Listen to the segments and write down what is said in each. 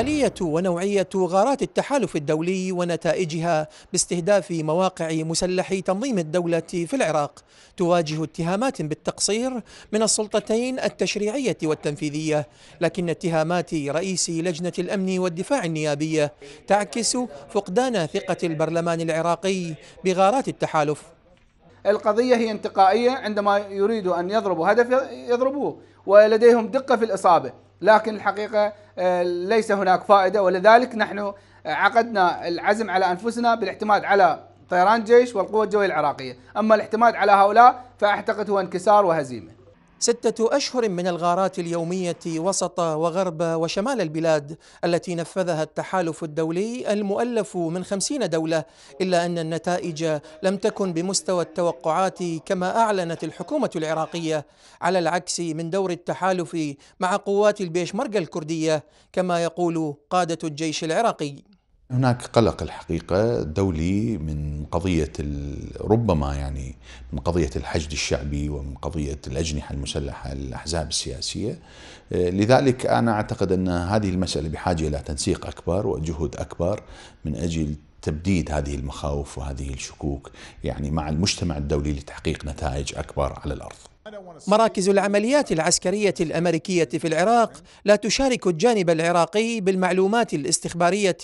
آلية ونوعية غارات التحالف الدولي ونتائجها باستهداف مواقع مسلحي تنظيم الدولة في العراق تواجه اتهامات بالتقصير من السلطتين التشريعية والتنفيذية لكن اتهامات رئيس لجنة الأمن والدفاع النيابية تعكس فقدان ثقة البرلمان العراقي بغارات التحالف القضية هي انتقائية عندما يريدوا أن يضربوا هدف يضربوه ولديهم دقة في الإصابة لكن الحقيقة آه، ليس هناك فائدة ولذلك نحن آه، عقدنا العزم على أنفسنا بالاعتماد على طيران جيش والقوة الجوية العراقية أما الاعتماد على هؤلاء فأعتقد هو انكسار وهزيمة ستة أشهر من الغارات اليومية وسط وغرب وشمال البلاد التي نفذها التحالف الدولي المؤلف من خمسين دولة إلا أن النتائج لم تكن بمستوى التوقعات كما أعلنت الحكومة العراقية على العكس من دور التحالف مع قوات البيشمركة الكردية كما يقول قادة الجيش العراقي هناك قلق الحقيقة دولي من قضية ربما يعني من قضية الحشد الشعبي ومن قضية الأجنحة المسلحة للأحزاب السياسية آه، لذلك أنا أعتقد أن هذه المسألة بحاجة إلى تنسيق أكبر وجهود أكبر من أجل تبديد هذه المخاوف وهذه الشكوك يعني مع المجتمع الدولي لتحقيق نتائج أكبر على الأرض مراكز العمليات العسكرية الأمريكية في العراق لا تشارك الجانب العراقي بالمعلومات الاستخبارية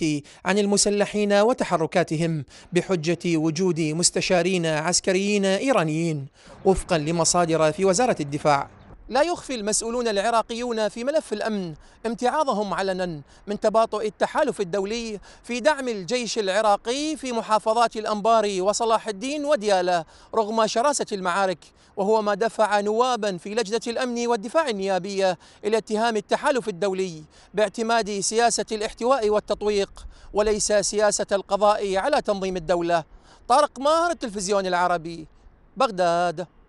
عن المسلحين وتحركاتهم بحجة وجود مستشارين عسكريين إيرانيين وفقا لمصادر في وزارة الدفاع لا يخفي المسؤولون العراقيون في ملف الأمن امتعاضهم علنا من تباطؤ التحالف الدولي في دعم الجيش العراقي في محافظات الأنبار وصلاح الدين وديالى رغم شراسة المعارك وهو ما دفع نوابا في لجنة الأمن والدفاع النيابية إلى اتهام التحالف الدولي باعتماد سياسة الاحتواء والتطويق وليس سياسة القضاء على تنظيم الدولة طارق ماهر التلفزيون العربي بغداد